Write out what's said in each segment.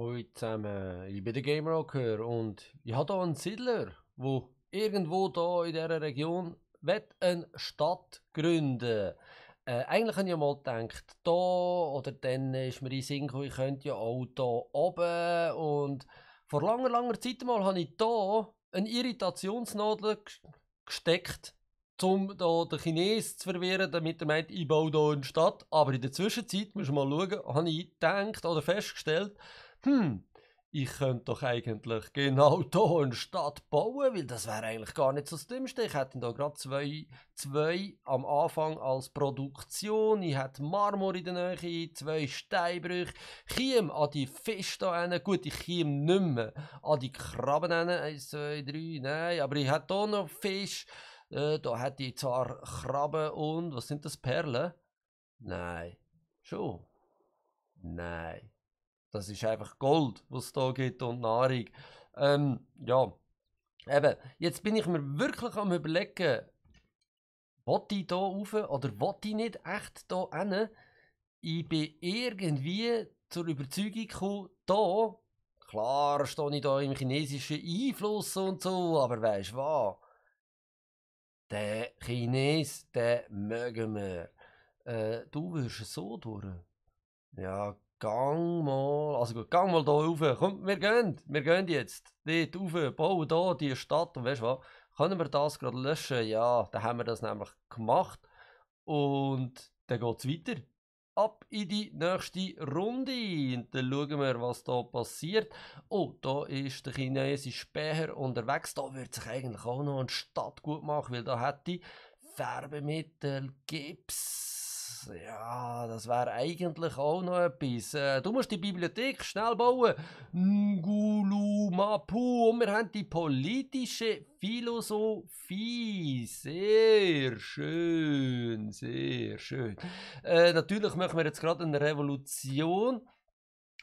Hallo zusammen, ich bin der Game Rocker und ich habe hier einen Siedler, der irgendwo hier in dieser Region eine Stadt gründen äh, Eigentlich habe ich mal gedacht, da oder dann ist mir in Sinn ich könnte ja auch hier oben und vor langer, langer Zeit mal habe ich hier eine Irritationsnadel gesteckt, um da den Chinesen zu verwirren, damit er meint, ich baue hier eine Stadt. Aber in der Zwischenzeit, muss man mal schauen, habe ich gedacht oder festgestellt, hm, ich könnte doch eigentlich genau hier eine Stadt bauen, weil das wäre eigentlich gar nicht so das Dümmste. Ich hätte da gerade zwei, zwei am Anfang als Produktion. Ich hätte Marmor in der Nähe, zwei Steinbrüche. Ich Chiem an die Fische da hin. Gut, ich chiem nicht mehr an die Krabben hin. Eins, zwei, drei, nein. Aber ich hätte hier noch Fisch. Äh, da hätte ich zwar Krabben und, was sind das, Perlen? Nein. Schon? Nein. Das ist einfach Gold, was es da gibt und Nahrung. Ähm, ja, eben, jetzt bin ich mir wirklich am überlegen, wollte ich hier rauf oder wollte ich nicht echt hier hin? Ich bin irgendwie zur Überzeugung gekommen, da, klar stehe ich da im chinesischen Einfluss und so, aber weisst was? Der Chines, den mögen wir. Äh, du wirst so durch. Ja, Gang mal, also gut, gang mal da rauf. Komm, wir gehen, wir gehen jetzt. Dort rauf, bauen da die Stadt und weißt du was? Können wir das gerade löschen? Ja, dann haben wir das nämlich gemacht. Und dann geht es weiter. Ab in die nächste Runde. Und dann schauen wir, was da passiert. Oh, da ist der chinesische Bär unterwegs. Da wird sich eigentlich auch noch eine Stadt gut machen, weil da hätte Färbemittel, Gips, ja, das wäre eigentlich auch noch etwas. Äh, du musst die Bibliothek schnell bauen. Ngulu Mapu. Und wir haben die politische Philosophie. Sehr schön, sehr schön. Äh, natürlich machen wir jetzt gerade eine Revolution.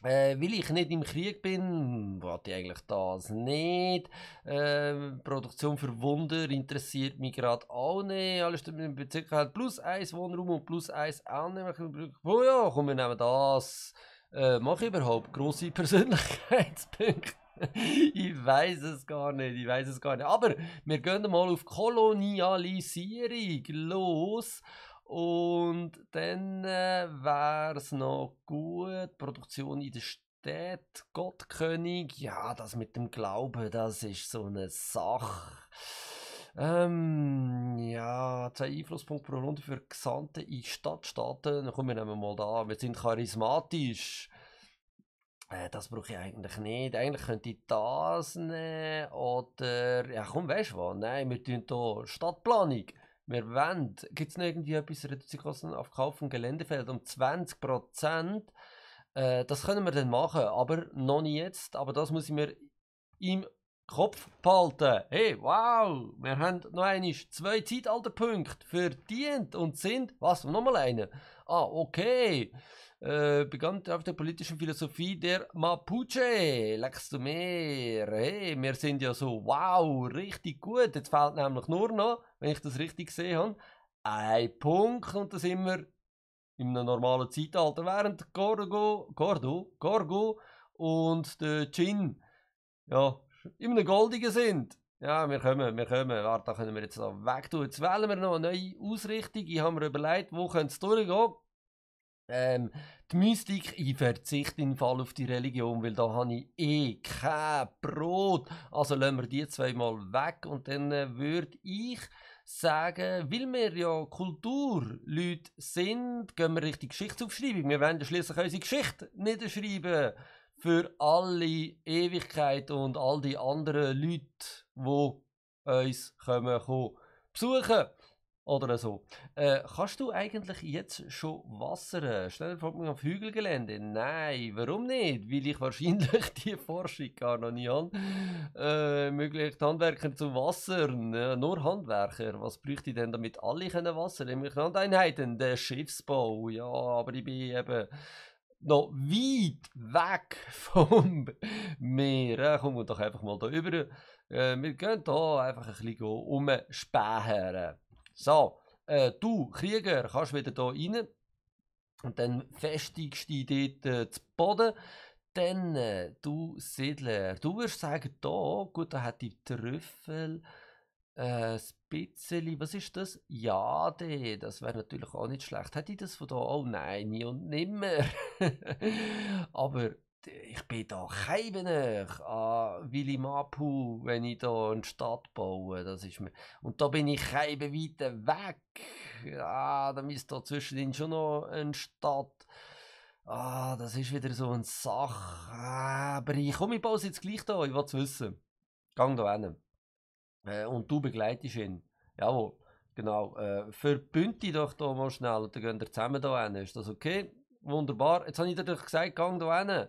Äh, weil ich nicht im Krieg bin, wollte ich eigentlich das nicht. Äh, Produktion für Wunder interessiert mich gerade auch nicht. Alles stimmt im Bezirk halt plus eins Wohnraum und plus eins Annehmerbrücke. Oh ja, komm, wir nehmen das. Äh, mache ich überhaupt grosse Persönlichkeitspunkte? ich weiß es gar nicht, ich weiß es gar nicht. Aber wir gehen mal auf Kolonialisierung los. Und dann äh, wäre es noch gut, Produktion in der Stadt, Gottkönig, ja, das mit dem Glauben, das ist so eine Sache. Ähm, ja, zwei Einflusspunkte pro Runde für Gesandte in Stadtstaaten. Komm, wir nehmen mal da, wir sind charismatisch. Äh, das brauche ich eigentlich nicht. Eigentlich könnte ich das nehmen oder, ja komm, weißt du was, nein, wir tun hier Stadtplanung wir wollen, gibt es noch irgendwie etwas Reduzierungskosten auf Kauf von Geländefeld um 20 Äh, das können wir dann machen, aber noch nicht jetzt. Aber das muss ich mir im Kopf behalten. Hey, wow! Wir haben noch einmal zwei Zeitalterpunkte verdient und sind, was, nochmal einen? Ah, okay äh, begann auf der politischen Philosophie der Mapuche. Leckst du mehr? Hey, wir sind ja so, wow, richtig gut. Jetzt fehlt nämlich nur noch, wenn ich das richtig gesehen habe, ein Punkt und das immer einem normalen Zeitalter. Während Gorgo, Gordo, Gorgo und der Chin ja, immer goldigen sind. Ja, wir kommen, wir kommen. Warte, da können wir jetzt noch weg tun. Jetzt wählen wir noch eine neue Ausrichtung. Ich habe mir überlegt, wo könnte es durchgehen. Ähm, die Mystik, ich verzichte im Fall auf die Religion, weil da habe ich eh kein Brot. Also lassen wir die zweimal weg und dann äh, würde ich sagen, weil wir ja Kulturleute sind, gehen wir Richtung Geschichtsaufschreibung. Wir werden ja schließlich unsere Geschichte niederschreiben für alle Ewigkeit und all die anderen Leute, die uns kommen, kommen besuchen oder so. Äh, kannst du eigentlich jetzt schon wassern? Äh, stell dir vor, auf Hügelgelände. Nein, warum nicht? Weil ich wahrscheinlich die Forschung gar noch nie an. Äh, möglich Handwerker zu wassern. Äh, nur Handwerker. Was bräuchte ich denn, damit alle können wassern können? Nämlich Landeinheiten, der Schiffsbau. Ja, aber ich bin eben noch weit weg vom Meer. Äh, komm doch einfach mal da über. Äh, wir gehen hier einfach ein bisschen rumspähen. So, äh, du, Krieger, kannst wieder hier rein. Und dann festigst du dich dort äh, zu Boden. Dann, äh, du Siedler, du wirst sagen, da, gut, da hat die Trüffel äh, ein bisschen, was ist das? Jade, das wäre natürlich auch nicht schlecht. Hätte ich das von da? Oh nein, nie und nimmer. Aber ich bin da keinem an Willy Mapu, wenn ich da eine Stadt baue. Das ist mir, und da bin ich keinem weiter weg. Ah, da müsste da zwischendrin schon noch eine Stadt. Ah, das ist wieder so eine Sache. Ah, aber ich komme, ich baue es jetzt gleich da, ich will es wissen. Gang da hin. Äh, und du begleitest ihn. Jawohl, genau. Äh, verbünd dich doch da mal schnell und dann gehen wir zusammen da hin. Ist das okay? Wunderbar. Jetzt habe ich dir doch gesagt, gang da hin.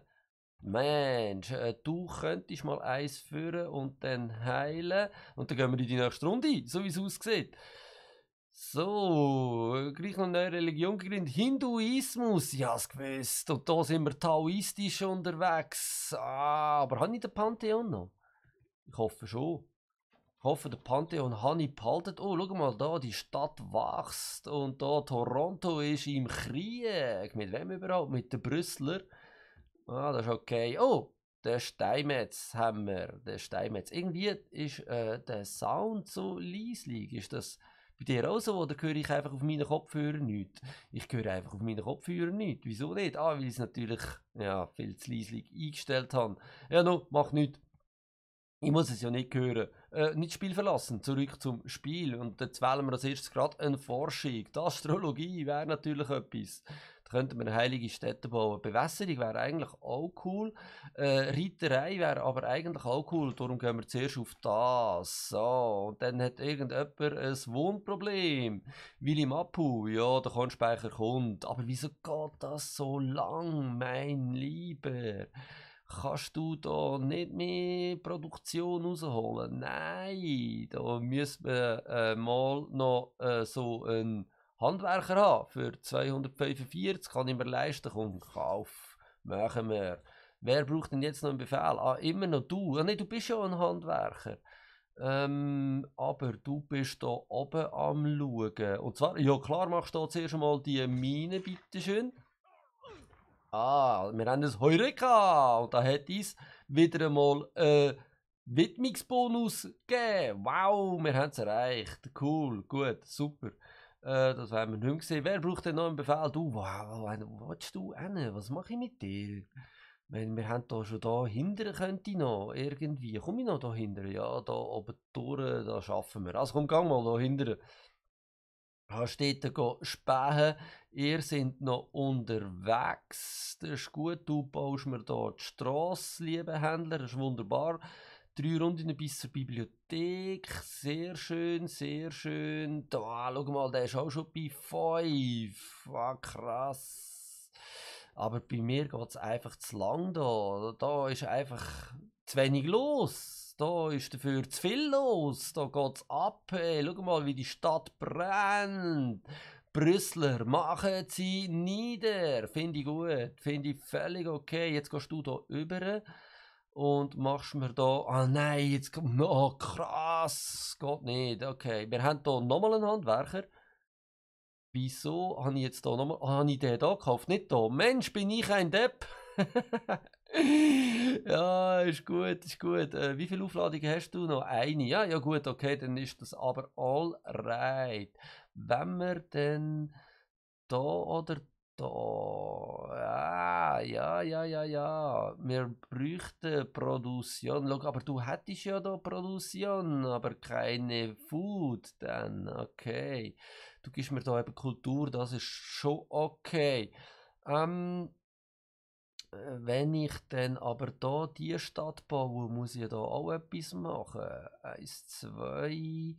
Mensch, äh, du könntest mal eins führen und dann heilen. Und dann gehen wir in die nächste Runde, so wie es aussieht. So, gleich noch eine neue Religion gegründet. Hinduismus, ja, es gewusst. Und da sind wir taoistisch unterwegs. Ah, aber habe ich den Pantheon noch? Ich hoffe schon. Ich hoffe, der Pantheon habe ich behalten. Oh, schau mal da, die Stadt wächst. Und da Toronto ist im Krieg. Mit wem überhaupt? Mit den Brüsseler. Ah, das ist okay. Oh, der Steinmetz haben wir. Der Steinmetz. Irgendwie ist äh, der Sound so leislich. Ist das bei dir auch so oder höre ich einfach auf meinen Kopfhörer nicht? Ich höre einfach auf meinen Kopfhörer nicht. Wieso nicht? Ah, weil ich es natürlich ja, viel zu leislich eingestellt habe. Ja, no, mach nicht. Ich muss es ja nicht hören. Äh, nicht Spiel verlassen, zurück zum Spiel. Und jetzt wählen wir als erstes gerade eine Forschung. Die Astrologie wäre natürlich etwas könnten wir heilige Städte bauen. Bewässerung wäre eigentlich auch cool. Äh, Reiterei wäre aber eigentlich auch cool. Darum gehen wir zuerst auf das. So, und dann hat irgendjemand ein Wohnproblem. Willi Mapu, ja, der Kornspeicher kommt. Aber wieso geht das so lang, mein Lieber? kannst du da nicht mehr Produktion rausholen. Nein, da müssen wir äh, mal noch äh, so ein Handwerker haben für 245, kann ich mir leisten, komm, kauf, machen wir. Wer braucht denn jetzt noch einen Befehl? Ah, immer noch du. Ah, nee, du bist ja ein Handwerker. Ähm, aber du bist da oben am Schauen. Und zwar, ja klar, machst du zuerst einmal die Mine, bitteschön. Ah, wir haben ein Heureka! Und da hat es wieder einmal äh, Widmungsbonus gegeben. Wow, wir haben es erreicht. Cool, gut, super. Äh, das werden wir nicht mehr sehen. Wer braucht denn noch einen Befehl? Du, wo, wo, wo willst du hin? Was mache ich mit dir? Meine, wir haben da schon da hinter könnte ich noch irgendwie. Komme ich noch da hinter? Ja, da oben durch, da schaffen wir. Also komm, geh mal da hinter. Hast du dort spähen. Ihr seid noch unterwegs. Das ist gut. Du baust mir da die Strasse, liebe Händler. Das ist wunderbar drei Runden bis zur Bibliothek. Sehr schön, sehr schön. Da, schau mal, der ist auch schon bei 5. Ah, krass. Aber bei mir geht es einfach zu lang da. Da ist einfach zu wenig los. Da ist dafür zu viel los. Da geht's ab. Hey, schau mal, wie die Stadt brennt. Brüsseler, machen sie nieder. Finde ich gut. Finde ich völlig okay. Jetzt gehst du da über und machst mir da, ah nein, jetzt, oh krass, geht nicht, okay. Wir haben hier nochmal einen Handwerker. Wieso habe ich jetzt hier nochmal, ah, habe ich den da gekauft, nicht da. Mensch, bin ich ein Depp. ja, ist gut, ist gut. Äh, wie viele Aufladungen hast du noch? Eine. Ja, ja gut, okay, dann ist das aber all right. Wenn wir denn da oder da da, ja, ah, ja, ja, ja, ja, wir bräuchten Produktion. Schau, aber du hättest ja da Produktion, aber keine Food dann, okay. Du gibst mir da eben Kultur, das ist schon okay. Ähm, wenn ich dann aber da die Stadt baue, muss ich da auch etwas machen. Eins, zwei,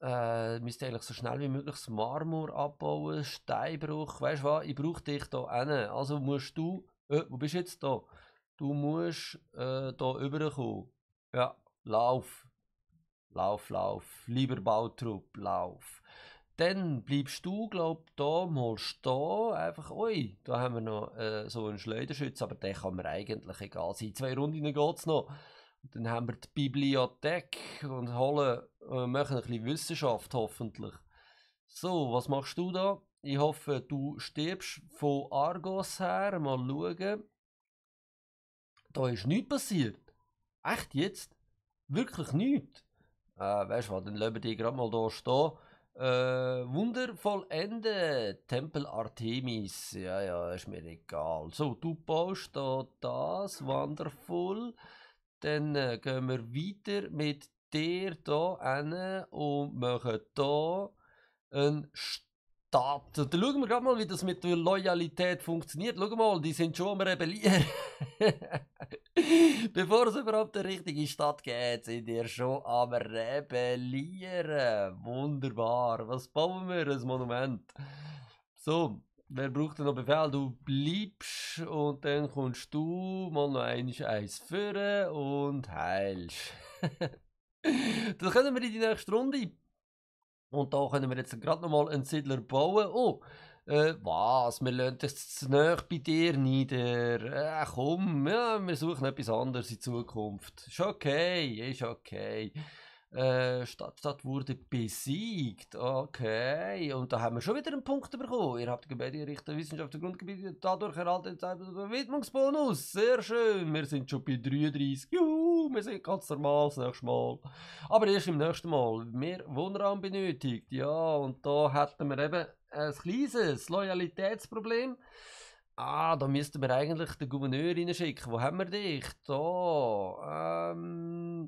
äh, müsst eigentlich so schnell wie möglich das Marmor abbauen, Steinbruch, weißt du was, ich brauche dich da hin. Also musst du, äh, wo bist du jetzt da? Du musst äh, da rüberkommen. Ja, lauf. Lauf, lauf. Lieber Bautrupp, lauf. Dann bleibst du, glaub da mal stehen. Einfach, ui, da haben wir noch äh, so einen Schleuderschütz, aber den kann mir eigentlich egal sein. Zwei Runden geht es noch. Dann haben wir die Bibliothek und holen, äh, machen ein bisschen Wissenschaft hoffentlich. So, was machst du da? Ich hoffe, du stirbst von Argos her. Mal schauen. Da ist nichts passiert. Echt jetzt? Wirklich nichts? Äh, weißt du was, dann lassen die gerade mal hier stehen. Äh, wundervoll Ende, Tempel Artemis. Ja, ja, ist mir egal. So, du baust da das, wundervoll. Dann äh, gehen wir weiter mit dir hier hin und machen hier einen Und Dann schauen wir gerade mal, wie das mit der Loyalität funktioniert. Schau mal, die sind schon am Rebellieren. Bevor es überhaupt der richtige Stadt geht, sind ihr schon am Rebellieren. Wunderbar. Was bauen wir? Ein Monument. So, Wer braucht denn noch Befehl? Du bleibst und dann kommst du mal noch eins eins führen und heilst. das können wir in die nächste Runde. Und da können wir jetzt gerade nochmal einen Siedler bauen. Oh, äh, was? Wir lassen das zu nahe bei dir nieder. Äh, komm, ja, wir suchen etwas anderes in Zukunft. Ist okay, ist okay äh, Stadtstadt wurde besiegt. Okay, und da haben wir schon wieder einen Punkt bekommen. Ihr habt Gebäude errichtet, Wissenschaft und Grundgebiete, dadurch erhalten einen Widmungsbonus. Sehr schön, wir sind schon bei 33. Juhu, wir sind ganz normal das nächste Mal. Aber erst im nächsten Mal. Mehr Wohnraum benötigt. Ja, und da hätten wir eben ein kleines Loyalitätsproblem. Ah, da müssten wir eigentlich den Gouverneur reinschicken. Wo haben wir dich? Da. Ähm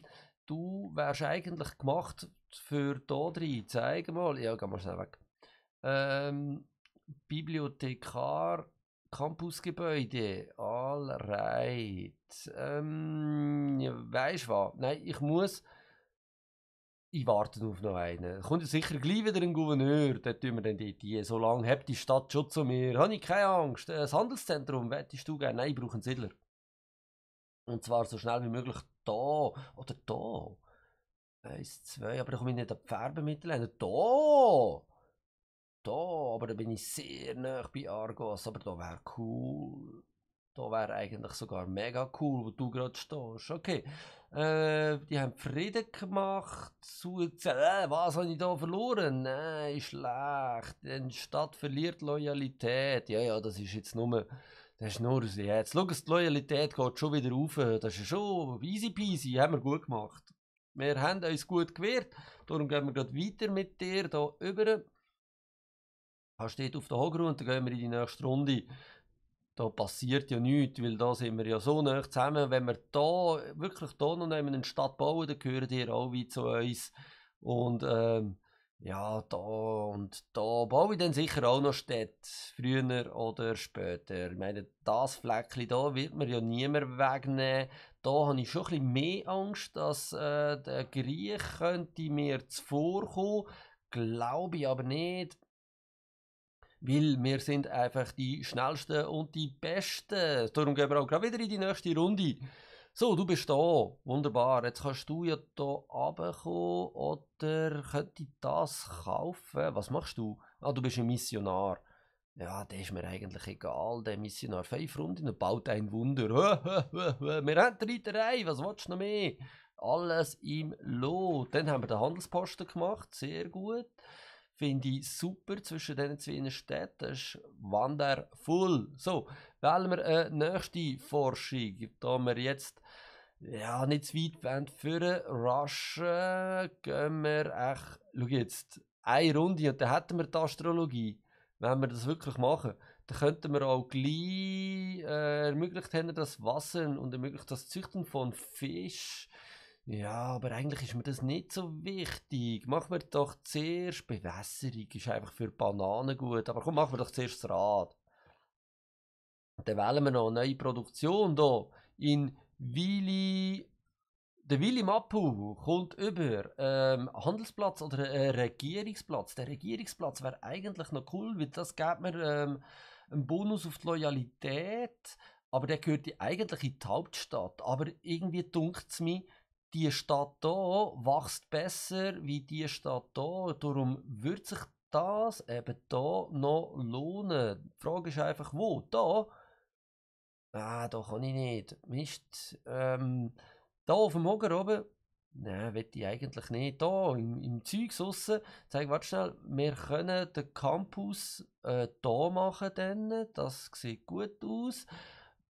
du wärst eigentlich gemacht für da drin. Zeig mal. Ja, geh mal schnell weg. Ähm, Bibliothekar, Campusgebäude. Alright. Ähm, ja, was? Nein, ich muss. Ich warte auf noch einen. Kommt sicher gleich wieder ein Gouverneur. Dort tun wir dann die, Idee. So lange habt die Stadt schon zu mir. Habe ich keine Angst. Ein Handelszentrum, wettest du gerne? Nein, ich brauche einen Siedler. Und zwar so schnell wie möglich da oder da. Eins, zwei, aber da komme ich nicht an die Färbemittel mit. Da! Da, aber da bin ich sehr nah bei Argos, aber da wäre cool. Da wäre eigentlich sogar mega cool, wo du gerade stehst. Okay, äh, die haben Frieden gemacht. Zu äh, was habe ich da verloren? Nein, schlecht. Die Stadt verliert Loyalität. Ja, ja, das ist jetzt nur das ist nur so. Jetzt schau, die Loyalität geht schon wieder rauf. Das ist schon easy peasy, haben wir gut gemacht. Wir haben uns gut gewehrt, darum gehen wir gerade weiter mit dir hier über. Er ah, steht auf der Hochgrund, dann gehen wir in die nächste Runde. Da passiert ja nichts, weil da sind wir ja so nah zusammen. Wenn wir da wirklich da noch eine Stadt bauen, dann gehören die auch wie zu uns. Und ähm, ja, da und da baue ich dann sicher auch noch Städte, früher oder später. Ich meine, das Fleckchen da wird mir ja niemand wegnehmen. Da habe ich schon ein bisschen mehr Angst, dass äh, der Griech könnte mir zuvorkommen. Glaube ich aber nicht. Weil wir sind einfach die Schnellsten und die Besten. Darum gehen wir auch gerade wieder in die nächste Runde. So, du bist da. Wunderbar. Jetzt kannst du ja hier runterkommen oder könnte ich das kaufen? Was machst du? Ah, du bist ein Missionar. Ja, der ist mir eigentlich egal, der Missionar. Fünf Runden und baut ein Wunder. wir haben drei drei. was willst du noch mehr? Alles im Lot. Dann haben wir den Handelsposten gemacht, sehr gut. Finde ich super zwischen diesen zwei Städten. Das ist wundervoll. So, wählen wir eine äh, nächste Forschung. Da wir jetzt ja, nicht zu weit wenn führen, rushen, gehen wir echt, schau jetzt, eine Runde und dann hätten wir die Astrologie. Wenn wir das wirklich machen, dann könnten wir auch gleich äh, ermöglicht haben, das Wasser und ermöglicht das Züchten von Fisch. Ja, aber eigentlich ist mir das nicht so wichtig. Machen wir doch zuerst Bewässerung, ist einfach für Bananen gut. Aber komm, machen wir doch zuerst das Rad. Dann wählen wir noch eine neue Produktion hier in Willi, der Willi Mappu kommt über ähm, Handelsplatz oder äh, Regierungsplatz. Der Regierungsplatz wäre eigentlich noch cool, weil das gibt mir ähm, einen Bonus auf die Loyalität, aber der gehört eigentlich in die Hauptstadt. Aber irgendwie dunkt es mich, die Stadt hier wächst besser wie die Stadt hier. Darum würde sich das eben hier noch lohnen. Die Frage ist einfach, wo? Da Ah, da kann ich nicht. Mist. Ähm, da auf dem Hocker oben. Nein, will ich eigentlich nicht. Da im, im Zeug draussen. Zeig, warte schnell. Wir können den Campus äh, da machen. Dann. Das sieht gut aus.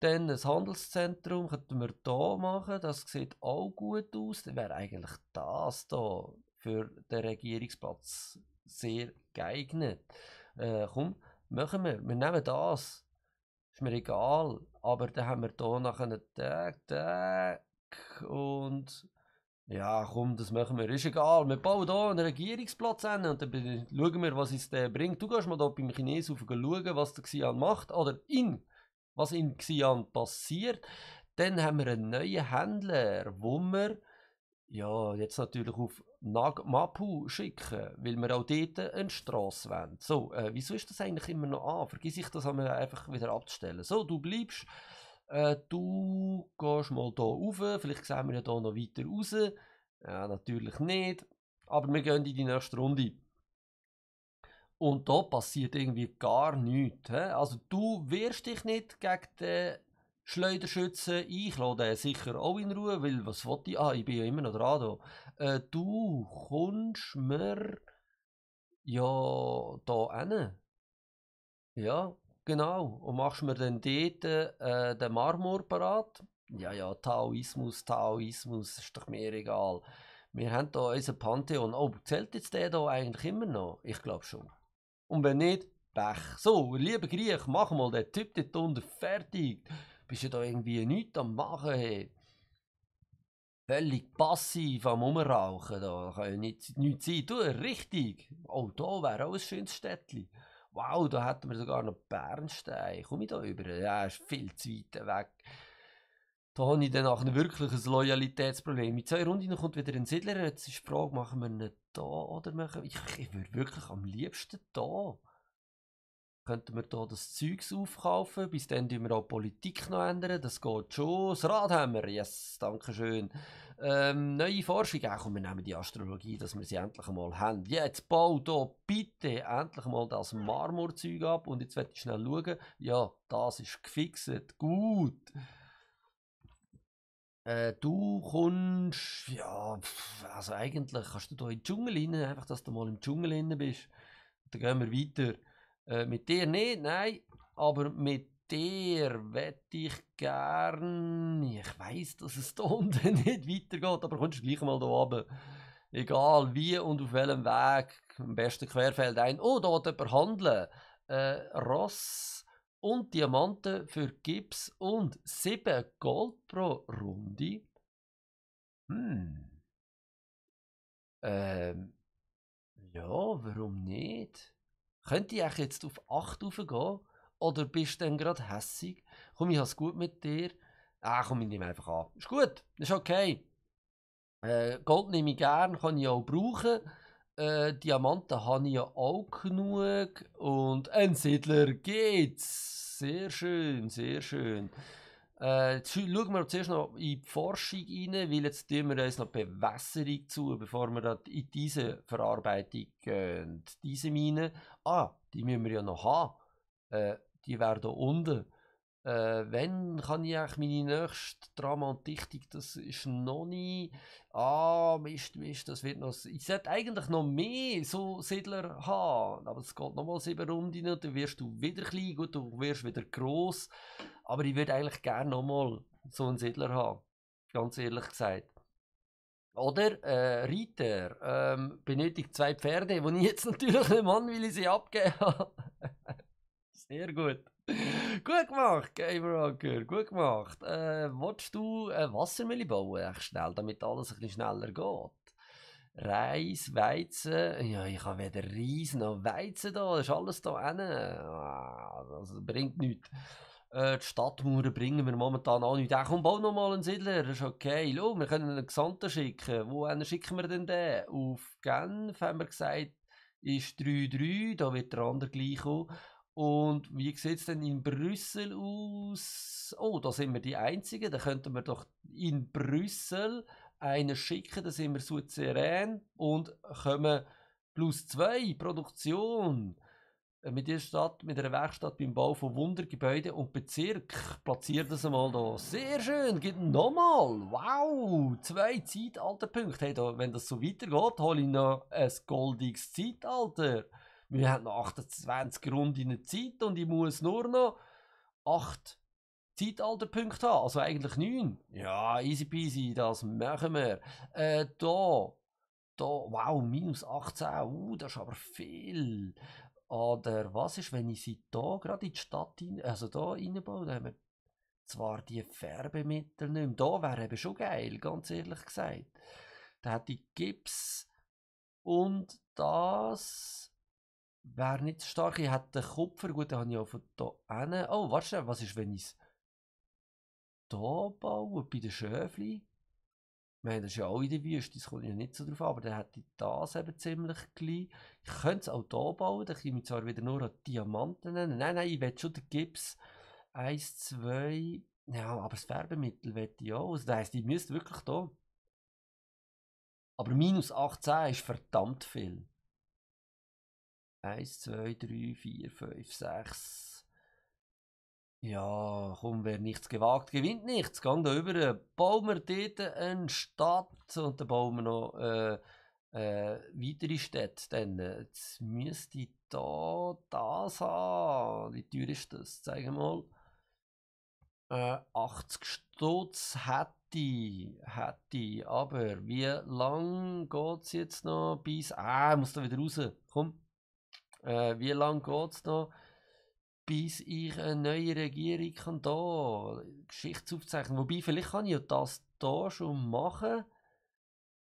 Dann das Handelszentrum könnten wir da machen. Das sieht auch gut aus. Dann wäre eigentlich das da für den Regierungsplatz sehr geeignet. Äh, komm, machen wir. Wir nehmen das. Ist mir egal. Aber dann haben wir hier nachher einen Tag, Tag und ja, komm, das machen wir, ist egal. Wir bauen hier einen Regierungsplatz hin und dann schauen wir, was es äh, bringt. Du gehst mal hier beim Chinesen schauen, was der Xi'an macht oder in, was in Xi'an passiert. Dann haben wir einen neuen Händler, wo wir ja, jetzt natürlich auf Nag Mapu schicken, weil wir auch dort eine Strasse wollen. So, äh, wieso ist das eigentlich immer noch an? Vergiss ich das einmal einfach wieder abzustellen. So, du bleibst, äh, du gehst mal hier rauf, vielleicht sehen wir ja hier noch weiter raus. Ja, natürlich nicht, aber wir gehen in die nächste Runde. Und da passiert irgendwie gar nichts. He? Also du wirst dich nicht gegen den Schleuderschützen. Ich lade den sicher auch in Ruhe, weil was wollte ich? Ah, ich bin ja immer noch dran da. Äh, du kommst mir ja da hin. Ja, genau. Und machst mir dann dort äh, den Marmor parat. Ja, ja, Taoismus, Taoismus, ist doch mir egal. Wir haben da unseren Pantheon. Oh, zählt jetzt der da eigentlich immer noch? Ich glaube schon. Und wenn nicht, Pech. So, liebe Griech, mach mal den Typ dort unten fertig. Bist du da irgendwie nichts am machen? Hey? Völlig passiv am Umrauchen. Da kann ja nichts nicht sein. Du, richtig. Oh, da wäre auch ein schönes Städtchen. Wow, da hätten wir sogar noch Bernstein. Komm ich da über? Ja, ist viel zu weit weg. Da habe ich dann wirklich ein Loyalitätsproblem. In zwei Runden kommt wieder ein Siedler. Jetzt ist die Frage, machen wir ihn da oder machen wir... Ich, ich würde wirklich am liebsten da könnten wir hier das Zeugs aufkaufen. Bis dann ändern wir auch die Politik noch. Ändern. Das geht schon. Das Rad haben wir. Yes, danke schön. Ähm, neue Forschung. Auch äh, wir nehmen die Astrologie, dass wir sie endlich einmal haben. Jetzt bau hier bitte endlich mal das Marmorzeug ab. Und jetzt werde ich schnell schauen. Ja, das ist gefixt. Gut. Äh, du kommst, ja, also eigentlich kannst du hier in den Dschungel rein, einfach, dass du mal im Dschungel rein bist. Dann gehen wir weiter. Äh, mit dir nicht, nein. Aber mit dir wette ich gern. Ich weiß, dass es da unten nicht weitergeht, aber kommst du gleich mal da oben. Egal wie und auf welchem Weg. Am besten Querfeld ein. Oh, da wird jemand handeln. Äh, Ross und Diamanten für Gips und 7 Gold pro Runde. Hm. Ähm. Ja, warum nicht? Könnte ich jetzt auf 8 raufgehen? Oder bist du dann gerade hässig? Komm, ich habe es gut mit dir. Ah, komm, ich nehme einfach an. Ist gut, ist okay. Äh, Gold nehme ich gern, kann ich auch brauchen. Äh, Diamanten habe ich ja auch genug. Und ein Siedler geht's. Sehr schön, sehr schön. Äh, schauen wir zuerst noch in die Forschung rein, weil jetzt tun wir uns noch Bewässerung zu, bevor wir dann in diese Verarbeitung gehen. Diese Mine, ah, die müssen wir ja noch haben. Äh, die wäre hier unten. Äh, wenn kann ich eigentlich meine nächste Drama und Dichtung, das ist noch nie, ah, Mist, Mist, das wird noch, ich sollte eigentlich noch mehr so Siedler haben, aber es geht nochmal sieben Runden, dann wirst du wieder klein, gut, du wirst wieder gross. aber ich würde eigentlich gerne nochmal so einen Siedler haben, ganz ehrlich gesagt. Oder äh, Reiter ähm, benötigt zwei Pferde, die ich jetzt natürlich nicht Mann will, ich sie abgeben Sehr gut. gut gemacht, Game Rocker, gut gemacht. Ähm, äh, willst du eine Wassermühle bauen, echt schnell, damit alles ein bisschen schneller geht? Reis, Weizen, ja, ich habe weder Reis noch Weizen da, das ist alles da hinten. Ah, das bringt nichts. Äh, die Stadtmauern bringen wir momentan auch nicht. Ach, äh, komm, bau nochmal einen Siedler, das ist okay. Schau, wir können einen Gesandten schicken. Wo schicken wir denn den? Auf Genf haben wir gesagt, ist 3-3, da wird der andere gleich kommen. Und wie sieht es denn in Brüssel aus? Oh, da sind wir die Einzigen. Da könnten wir doch in Brüssel einen schicken, da sind wir souverän und kommen plus zwei Produktion äh, mit dieser Stadt, mit einer Werkstatt beim Bau von Wundergebäuden und Bezirk. Platziert das einmal da. Sehr schön, geht nochmal. Wow, zwei Zeitalterpunkte. Hey, da, wenn das so weitergeht, hole ich noch ein goldiges Zeitalter wir haben noch 28 Runden in Zeit und ich muss nur noch 8 Zeitalterpunkte haben, also eigentlich 9. Ja, easy peasy, das machen wir. Äh, da, da, wow, minus 18, uh, das ist aber viel. Oder was ist, wenn ich sie da gerade in die Stadt, rein, also da reinbaue, dann haben wir zwar die Färbemittel nicht mehr. Da wäre eben schon geil, ganz ehrlich gesagt. Da hat die Gips und das Wäre nicht so stark. Ich hätte Kupfer. Gut, den habe ich auch von hier hin. Oh, warte, was ist, wenn ich es hier baue, bei den Schöfli? Ich meine, das ist ja auch in der Wüste, das kommt ja nicht so drauf an, aber dann hätte ich das eben ziemlich klein. Ich könnte es auch hier bauen, dann kann ich zwar wieder nur an Diamanten nennen. Nein, nein, ich will schon den Gips. Eins, zwei. Ja, aber das Färbemittel will ich auch. Also das heisst, ich müsste wirklich hier. Aber minus 18 ist verdammt viel. 1, 2, 3, 4, 5, 6. Ja, komm, wer nichts gewagt, gewinnt nichts. Geh da über, bauen wir dort eine Stadt und dann bauen wir noch äh, äh, weitere Städte. Dann, jetzt müsste ich da das haben. Wie teuer ist das? Zeig wir mal. Äh, 80 Stutz hat hätte, aber wie lang geht es jetzt noch bis... Ah, ich muss da wieder raus. Komm. Äh, wie lange geht es noch, bis ich eine neue Regierung kann da Geschichte aufzeichnen? Wobei, vielleicht kann ich ja das hier schon machen.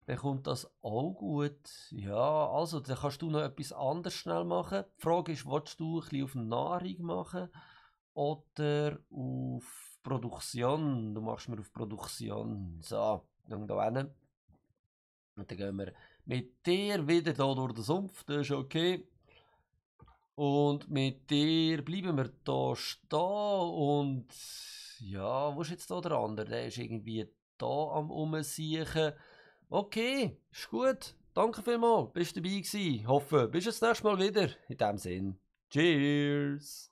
Dann kommt das auch gut. Ja, also, dann kannst du noch etwas anders schnell machen. Die Frage ist, willst du ein bisschen auf Nahrung machen oder auf Produktion? Du machst mir auf Produktion. So, dann da hin. Und dann gehen wir mit dir wieder hier durch den Sumpf. Das ist okay. Und mit dir bleiben wir da stehen und ja, wo ist jetzt da der andere? Der ist irgendwie da am Umsiechen. Okay, ist gut. Danke vielmals, bist dabei gewesen. Hoffe, bis zum nächsten Mal wieder. In diesem Sinn. Cheers!